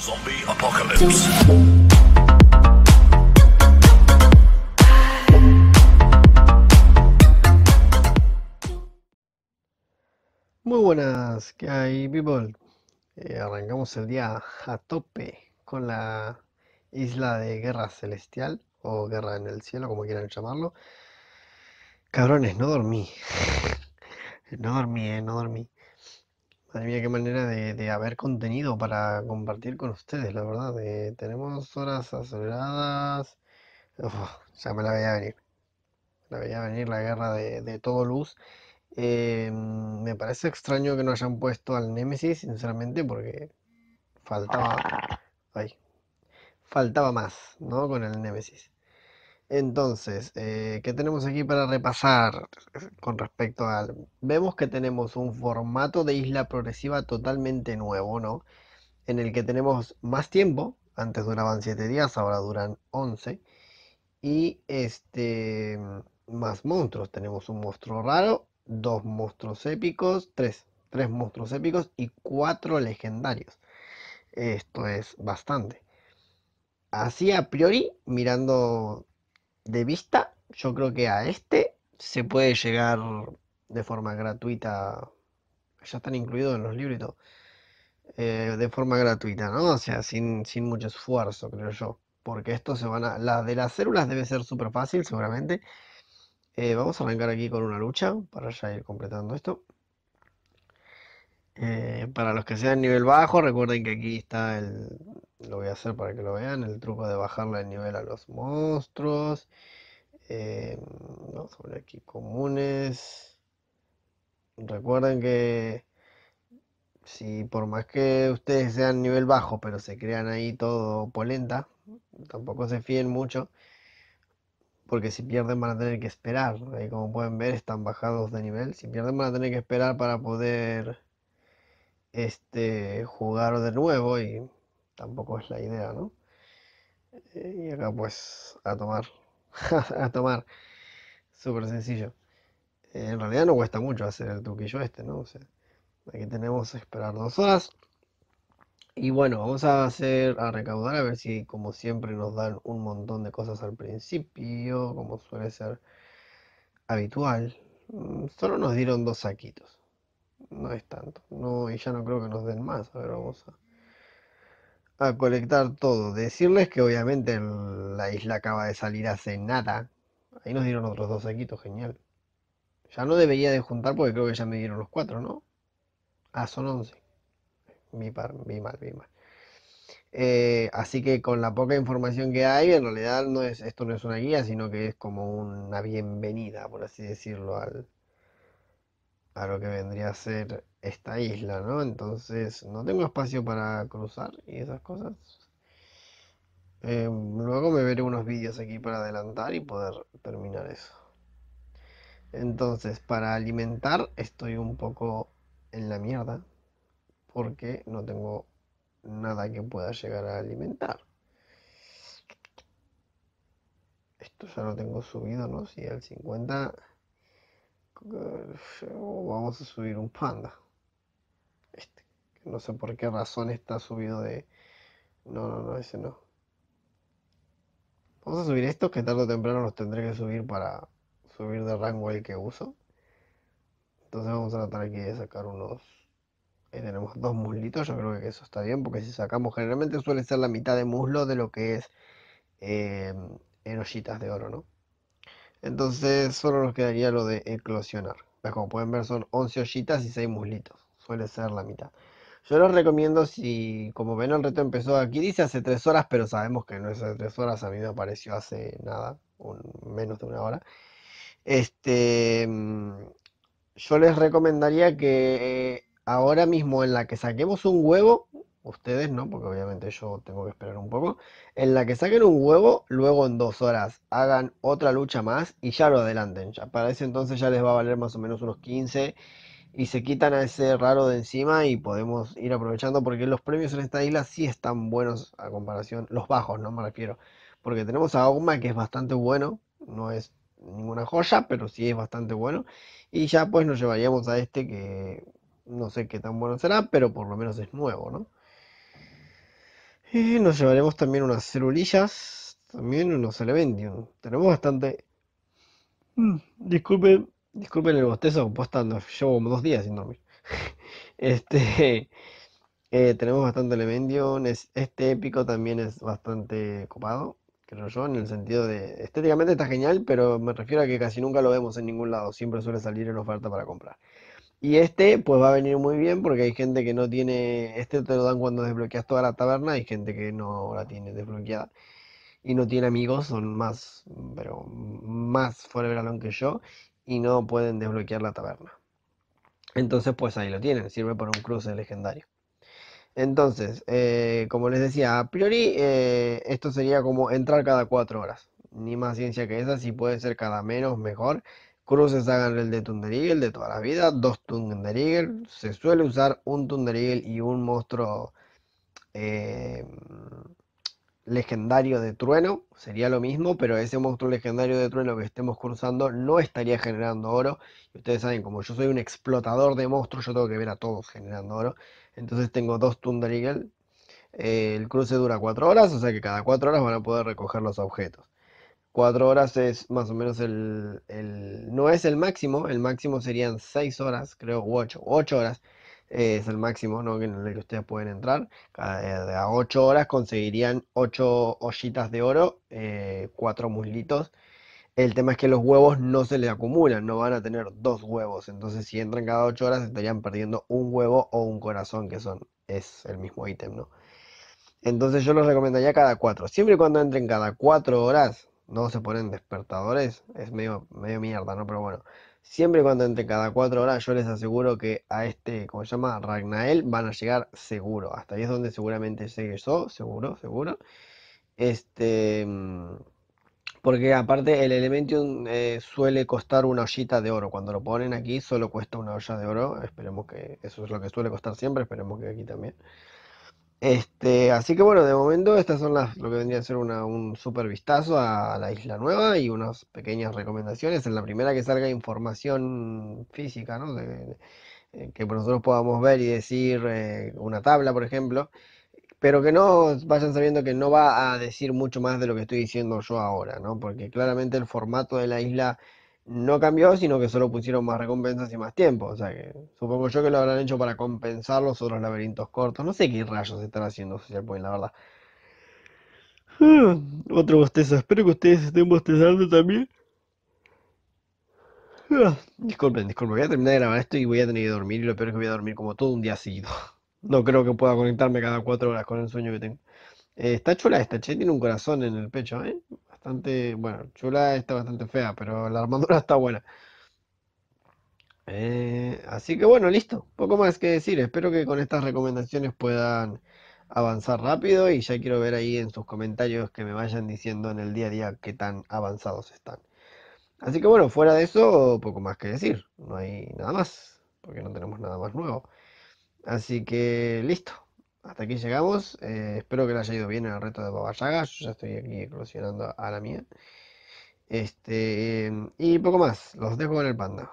Zombie Apocalypse. Muy buenas, ¿qué hay, people? Eh, arrancamos el día a tope con la isla de guerra celestial o guerra en el cielo, como quieran llamarlo. Cabrones, no dormí. no dormí, eh, no dormí. Madre mía, qué manera de, haber contenido para compartir con ustedes, la verdad. tenemos horas aceleradas. ya me la veía venir. Me la veía venir la guerra de, todo luz. Eh, me parece extraño que no hayan puesto al némesis sinceramente, porque faltaba. Ay, faltaba más, ¿no? Con el némesis entonces, eh, ¿qué tenemos aquí para repasar con respecto al... Vemos que tenemos un formato de isla progresiva totalmente nuevo, ¿no? En el que tenemos más tiempo, antes duraban 7 días, ahora duran 11, y este más monstruos, tenemos un monstruo raro, dos monstruos épicos, tres, monstruos épicos y cuatro legendarios. Esto es bastante. Así a priori, mirando de vista, yo creo que a este se puede llegar de forma gratuita. Ya están incluidos en los libritos, eh, de forma gratuita, ¿no? O sea, sin, sin mucho esfuerzo, creo yo. Porque esto se van a. La de las células debe ser súper fácil, seguramente. Eh, vamos a arrancar aquí con una lucha para ya ir completando esto. Eh, para los que sean nivel bajo, recuerden que aquí está el. Lo voy a hacer para que lo vean. El truco de bajarle el nivel a los monstruos. Eh, vamos a aquí comunes. Recuerden que. Si por más que ustedes sean nivel bajo, pero se crean ahí todo polenta, tampoco se fíen mucho. Porque si pierden van a tener que esperar. Ahí como pueden ver están bajados de nivel. Si pierden van a tener que esperar para poder este, jugar de nuevo y tampoco es la idea, ¿no? Eh, y acá pues a tomar, a tomar, súper sencillo. Eh, en realidad no cuesta mucho hacer el truquillo este, ¿no? O aquí tenemos a esperar dos horas. Y bueno, vamos a hacer, a recaudar, a ver si como siempre nos dan un montón de cosas al principio, como suele ser habitual. Mm, solo nos dieron dos saquitos no es tanto. No, y ya no creo que nos den más. A ver, vamos a, colectar todo. Decirles que obviamente la isla acaba de salir hace nada. Ahí nos dieron otros dos sequitos, genial. Ya no debería de juntar porque creo que ya me dieron los cuatro, ¿no? Ah, son once. Mi, par, mi mal, mi mal. Eh, así que con la poca información que hay, en realidad no es, esto no es una guía, sino que es como una bienvenida, por así decirlo, al, a lo que vendría a ser esta isla, ¿no? Entonces no tengo espacio para cruzar y esas cosas. Eh, luego me veré unos vídeos aquí para adelantar y poder terminar eso. Entonces, para alimentar estoy un poco en la mierda porque no tengo nada que pueda llegar a alimentar. Esto ya lo tengo subido, ¿no? Si el al 50... Eh, oh, vamos a subir un panda. Este, no sé por qué razón está subido de... No, no, no, ese no. Vamos a subir estos que tarde o temprano los tendré que subir para subir de rango el que uso. Entonces vamos a tratar aquí de sacar unos... Ahí eh, tenemos dos muslitos, yo creo que eso está bien, porque si sacamos generalmente suele ser la mitad de muslo de lo que es eh, en de oro, ¿no? Entonces solo nos quedaría lo de eclosionar. Pues, como pueden ver son 11 ollitas y 6 muslitos. Suele ser la mitad. Yo les recomiendo si, como ven el reto empezó aquí, dice hace 3 horas, pero sabemos que no es hace 3 horas, a mí me apareció hace nada, menos de una hora. Este, mm, yo les recomendaría que eh, ahora mismo en la que saquemos un huevo, ustedes no, porque obviamente yo tengo que esperar un poco, en la que saquen un huevo, luego en dos horas hagan otra lucha más y ya lo adelanten. Ya, para ese entonces ya les va a valer más o menos unos 15 y se quitan a ese raro de encima y podemos ir aprovechando porque los premios en esta isla sí están buenos a comparación, los bajos, no me refiero, porque tenemos a Ogma que es bastante bueno, no es ninguna joya, pero sí es bastante bueno y ya pues nos llevaríamos a este que no sé qué tan bueno será, pero por lo menos es nuevo, ¿no? Eh, nos llevaremos también unas celulillas, también unos elementos. Tenemos bastante... Mm, disculpen, el bostezo, postando. llevo dos días sin dormir. este... Eh, tenemos bastante Elementium, este épico también es bastante copado, creo yo, en el sentido de estéticamente está genial, pero me refiero a que casi nunca lo vemos en ningún lado, siempre suele salir en oferta para comprar. Y este, pues va a venir muy bien porque hay gente que no tiene. Este te lo dan cuando desbloqueas toda la taberna, hay gente que no la tiene desbloqueada y no tiene amigos, son más, pero más fuera Forever Alone que yo y no pueden desbloquear la taberna. Entonces, pues ahí lo tienen, sirve para un cruce legendario. Entonces, eh, como les decía, a priori eh, esto sería como entrar cada cuatro horas. Ni más ciencia que esa, si puede ser cada menos, mejor. Cruces hagan el de Thunder Eagle de toda la vida, dos Thunder Se suele usar un Thunder Eagle y un monstruo eh, legendario de trueno. Sería lo mismo, pero ese monstruo legendario de trueno que estemos cruzando no estaría generando oro. Y ustedes saben, como yo soy un explotador de monstruos, yo tengo que ver a todos generando oro. Entonces tengo dos Thunder eh, el cruce dura cuatro horas, o sea que cada cuatro horas van a poder recoger los objetos. Cuatro horas es más o menos el, No es el máximo, el máximo serían seis horas, creo, u ocho. Ocho horas es el máximo ¿no? en el que ustedes pueden entrar. Eh, a ocho horas conseguirían ocho ollitas de oro, eh, cuatro muslitos. El tema es que los huevos no se les acumulan, no van a tener dos huevos. Entonces, si entran cada ocho horas, estarían perdiendo un huevo o un corazón, que son es el mismo ítem, ¿no? Entonces yo los recomendaría cada cuatro. Siempre y cuando entren cada cuatro horas, no se ponen despertadores, es medio, medio mierda, ¿no? Pero bueno, siempre y cuando entre cada cuatro horas, yo les aseguro que a este, como se llama? Ragnael, van a llegar seguro. Hasta ahí es donde seguramente llegue yo, seguro, seguro. Este. Mm, porque aparte el Elementium eh, suele costar una ollita de oro. Cuando lo ponen aquí solo cuesta una olla de oro. Esperemos que eso es lo que suele costar siempre. Esperemos que aquí también. Este, así que bueno, de momento estas son las, lo que vendría a ser una, un super vistazo a la Isla Nueva y unas pequeñas recomendaciones. En la primera que salga información física, ¿no? Eh, que nosotros podamos ver y decir eh, una tabla, por ejemplo, pero que no vayan sabiendo que no va a decir mucho más de lo que estoy diciendo yo ahora, ¿no? Porque claramente el formato de la isla no cambió, sino que solo pusieron más recompensas y más tiempo. O sea que supongo yo que lo habrán hecho para compensar los otros laberintos cortos. No sé qué rayos están haciendo Social Point, la verdad. Ah, otro bostezo. Espero que ustedes estén bostezando también. Ah, disculpen, disculpen. Voy a terminar de grabar esto y voy a tener que dormir. Y lo peor es que voy a dormir como todo un día seguido. No creo que pueda conectarme cada cuatro horas con el sueño que tengo. Eh, está chula esta, che. Tiene un corazón en el pecho, ¿eh? bastante, bueno, chula está bastante fea, pero la armadura está buena. Eh, así que bueno, listo, poco más que decir. Espero que con estas recomendaciones puedan avanzar rápido y ya quiero ver ahí en sus comentarios que me vayan diciendo en el día a día qué tan avanzados están. Así que bueno, fuera de eso, poco más que decir. No hay nada más, porque no tenemos nada más nuevo. Así que listo, hasta aquí llegamos. Eh, espero que les haya ido bien el reto de Baba Yaga. Yo ya estoy aquí eclosionando a la mía. Este, y poco más. Los dejo con el panda.